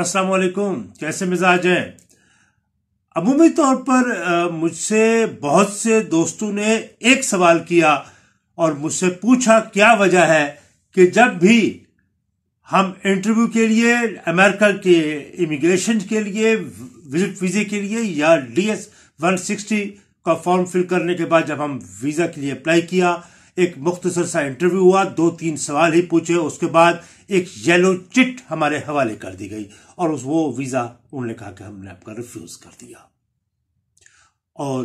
असलकुम कैसे मिजाज है अमूमी तौर पर मुझसे बहुत से दोस्तों ने एक सवाल किया और मुझसे पूछा क्या वजह है कि जब भी हम इंटरव्यू के लिए अमेरिका के इमिग्रेशन के लिए विजिट वीजे के लिए या डी एस वन सिक्सटी का फॉर्म फिल करने के बाद जब हम वीजा के लिए अप्लाई किया एक मुख्तसर सा इंटरव्यू हुआ दो तीन सवाल ही पूछे उसके बाद एक येलो चिट हमारे हवाले कर दी गई और उस वो वीजा उन्होंने कहा कि हमने आपका रिफ्यूज कर दिया और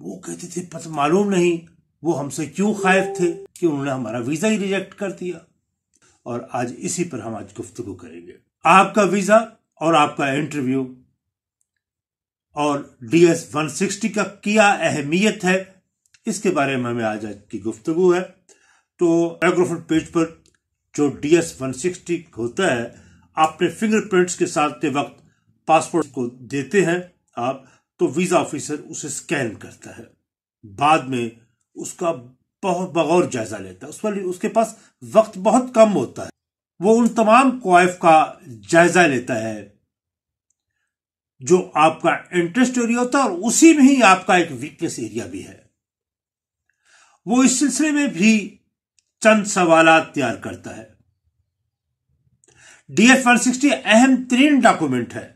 वो कहते थे पता मालूम नहीं वो हमसे क्यों खायफ थे कि उन्होंने हमारा वीजा ही रिजेक्ट कर दिया और आज इसी पर हम आज गुफ्तगु करेंगे आपका वीजा और आपका इंटरव्यू और डी एस वन सिक्सटी का क्या अहमियत है इसके बारे में हमें आज आज की गुफ्तु है तो एग्रोफोन पेज पर जो डी एस वन सिक्सटी होता है आपने फिंगरप्रिंट्स के साथ वक्त पासपोर्ट को देते हैं आप तो वीजा ऑफिसर उसे स्कैन करता है बाद में उसका बहुत बगौर जायजा लेता है उस पर उसके पास वक्त बहुत कम होता है वो उन तमाम क्वाइफ का जायजा लेता है जो आपका इंटरेस्ट एरिया होता है और उसी में ही आपका एक वीकनेस एरिया भी है वो इस सिलसिले में भी चंद सवाल तैयार करता है डीएफ सिक्सटी अहम तरीन डॉक्यूमेंट है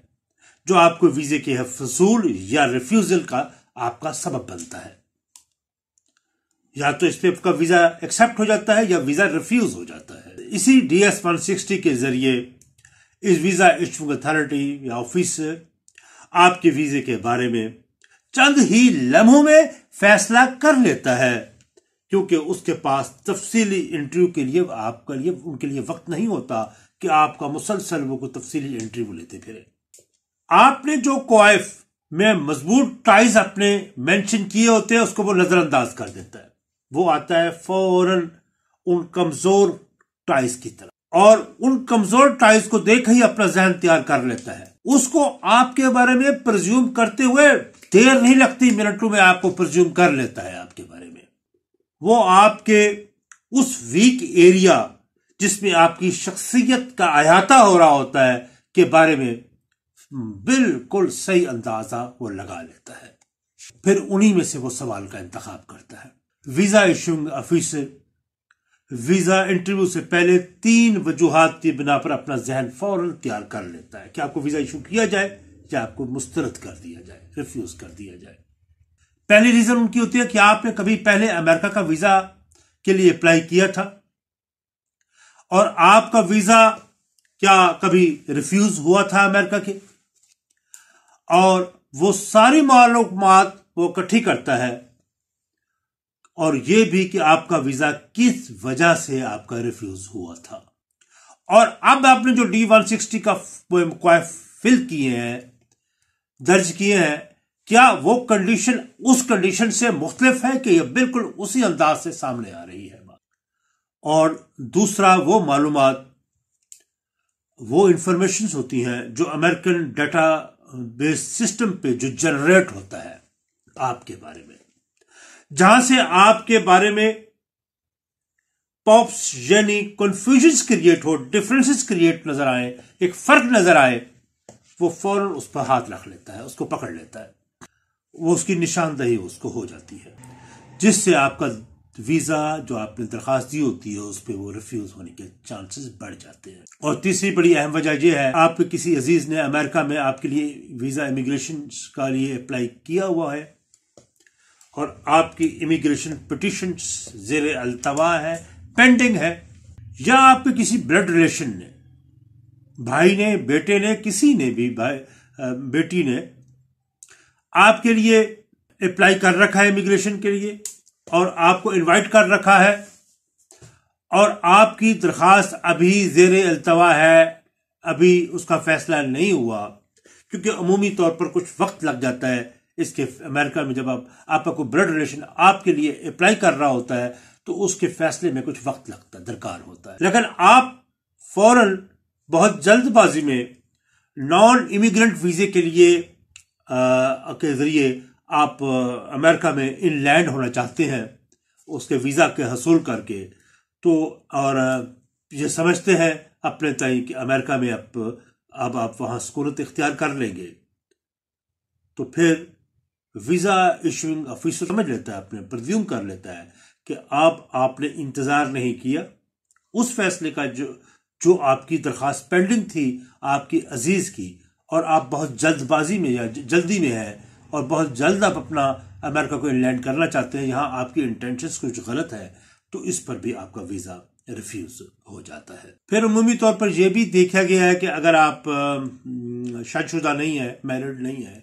जो आपको वीजे के फसूल या रिफ्यूजल का आपका सबब बनता है या तो इस पे आपका वीजा एक्सेप्ट हो जाता है या वीजा रिफ्यूज हो जाता है इसी डीएस वन सिक्सटी के जरिए इस वीजा इशू अथॉरिटी या ऑफिस आपके वीजे के बारे में चंद ही लम्हों में फैसला कर लेता है क्योंकि उसके पास तफसीली इंटरव्यू के लिए आपके लिए उनके लिए वक्त नहीं होता कि आपका मुसलसल वो को तफसीली इंटरव्यू लेते फिरे आपने जो क्वाइफ में मजबूत टाइज अपने मेंशन किए होते हैं उसको वो नजरअंदाज कर देता है वो आता है फौरन उन कमजोर टाइज की तरफ और उन कमजोर टाइज को देख ही अपना जहन तैयार कर लेता है उसको आपके बारे में प्रज्यूम करते हुए देर नहीं लगती मिनटों में आपको प्रज्यूम कर लेता है आपके बारे वो आपके उस वीक एरिया जिसमें आपकी शख्सियत का अहाता हो रहा होता है के बारे में बिल्कुल सही अंदाजा वो लगा लेता है फिर उन्हीं में से वो सवाल का इंतखब करता है visa issuing officer visa interview से पहले तीन वजूहत की बिना पर अपना जहन फौरन तैयार कर लेता है कि आपको वीजा इशू किया जाए या आपको मुस्तरद कर दिया जाए रिफ्यूज कर दिया जाए पहली रीजन उनकी होती है कि आपने कभी पहले अमेरिका का वीजा के लिए अप्लाई किया था और आपका वीजा क्या कभी रिफ्यूज हुआ था अमेरिका के और वो सारी मालूम वो इकट्ठी करता है और ये भी कि आपका वीजा किस वजह से आपका रिफ्यूज हुआ था और अब आपने जो डी वन सिक्सटी का फिल किए हैं दर्ज किए हैं क्या वो कंडीशन उस कंडीशन से मुख्तलिफ है कि यह बिल्कुल उसी अंदाज से सामने आ रही है बात और दूसरा वो मालूम वो इंफॉर्मेशन होती हैं जो अमेरिकन डाटा बेस सिस्टम पे जो जनरेट होता है आपके बारे में जहां से आपके बारे में पॉप्स यानी कंफ्यूजन क्रिएट हो डिफरेंसेस क्रिएट नजर आए एक फर्क नजर आए वो फौरन उस पर हाथ रख लेता है उसको पकड़ लेता है वो उसकी निशानदही उसको हो जाती है जिससे आपका वीज़ा जो आपने दरखास्त दी होती है उस पर वो रिफ्यूज होने के चांसेस बढ़ जाते हैं और तीसरी बड़ी अहम वजह यह है आप किसी अजीज ने अमेरिका में आपके लिए वीज़ा इमिग्रेशन का लिए अप्लाई किया हुआ है और आपकी इमिग्रेशन पटिशन जेर अलतवा है पेंडिंग है या आपके किसी ब्लड रिलेशन ने भाई ने बेटे ने किसी ने भी भाई बेटी ने आपके लिए अप्लाई कर रखा है इमिग्रेशन के लिए और आपको इनवाइट कर रखा है और आपकी दरख्वास्त अभी जेर अल्तवा है अभी उसका फैसला नहीं हुआ क्योंकि अमूमी तौर पर कुछ वक्त लग जाता है इसके अमेरिका में जब आप आपका कोई ब्लड रिलेशन आपके लिए अप्लाई कर रहा होता है तो उसके फैसले में कुछ वक्त लगता दरकार होता है लेकिन आप फौरन बहुत जल्दबाजी में नॉन इमिग्रेंट वीजे के लिए के ज़रिए आप अमेरिका में इन लैंड होना चाहते हैं उसके वीज़ा के हसूल करके तो और ये समझते हैं अपने तय कि अमेरिका में आप अब आप वहाँ सकूनत इख्तियार कर लेंगे तो फिर वीज़ा इशूंग ऑफिसर समझ लेता है अपने प्रज्यूम कर लेता है कि आप आपने इंतज़ार नहीं किया उस फैसले का जो जो आपकी दरख्वास्त पेंडिंग थी आपकी अजीज़ की और आप बहुत जल्दबाजी में जल्दी में है और बहुत जल्द आप अपना अमेरिका को लैंड करना चाहते हैं यहाँ आपकी इंटेंशंस कुछ गलत है तो इस पर भी आपका वीज़ा रिफ्यूज हो जाता है फिर अमूमी तौर पर यह भी देखा गया है कि अगर आप शादशुदा नहीं है मैरिड नहीं है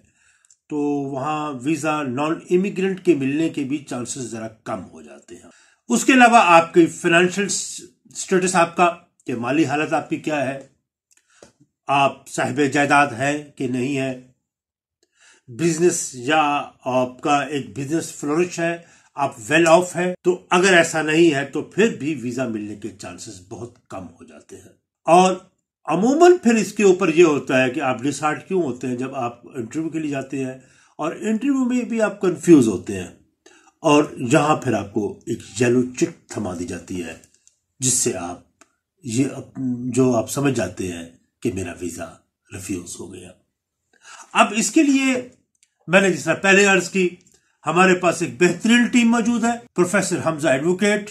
तो वहाँ वीज़ा नॉन इमिग्रेंट के मिलने के भी चांसेस ज़रा कम हो जाते हैं उसके अलावा आपकी फाइनेंशियल स्टेटस आपका माली हालत आपकी क्या है आप साहिब जायदाद है कि नहीं है बिजनेस या आपका एक बिजनेस फ्लोरिश है आप वेल ऑफ है तो अगर ऐसा नहीं है तो फिर भी वीजा मिलने के चांसेस बहुत कम हो जाते हैं और अमूमन फिर इसके ऊपर ये होता है कि आप डिसार्ड क्यों होते हैं जब आप इंटरव्यू के लिए जाते हैं और इंटरव्यू में भी आप कंफ्यूज होते हैं और यहां फिर आपको एक येलो चिट थमा दी जाती है जिससे आप ये जो आप समझ जाते हैं कि मेरा वीजा रिफ्यूज हो गया अब इसके लिए मैंने जिस तरह पहले अर्ज की हमारे पास एक बेहतरीन टीम मौजूद है प्रोफेसर हमजा एडवोकेट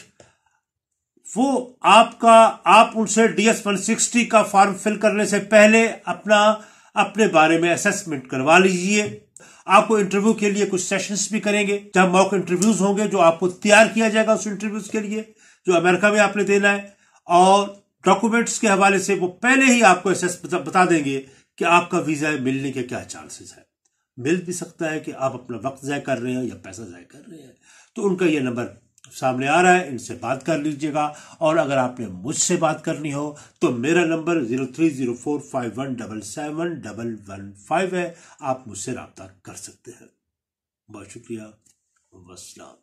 वो आपका आप उनसे डीएस सिक्सटी का फॉर्म फिल करने से पहले अपना अपने बारे में असेसमेंट करवा लीजिए आपको इंटरव्यू के लिए कुछ सेशंस भी करेंगे जहां मॉक इंटरव्यूज होंगे जो आपको तैयार किया जाएगा उस इंटरव्यूज के लिए जो अमेरिका में आपने देना है और डॉक्यूमेंट्स के हवाले से वो पहले ही आपको एसेस बता देंगे कि आपका वीज़ा मिलने के क्या चांसेस है मिल भी सकता है कि आप अपना वक्त जय कर रहे हैं या पैसा ज़ाय कर रहे हैं तो उनका ये नंबर सामने आ रहा है इनसे बात कर लीजिएगा और अगर आपने मुझसे बात करनी हो तो मेरा number zero three zero four five one double seven double one five है आप मुझसे रबता कर सकते हैं बहुत शुक्रिया वसलाम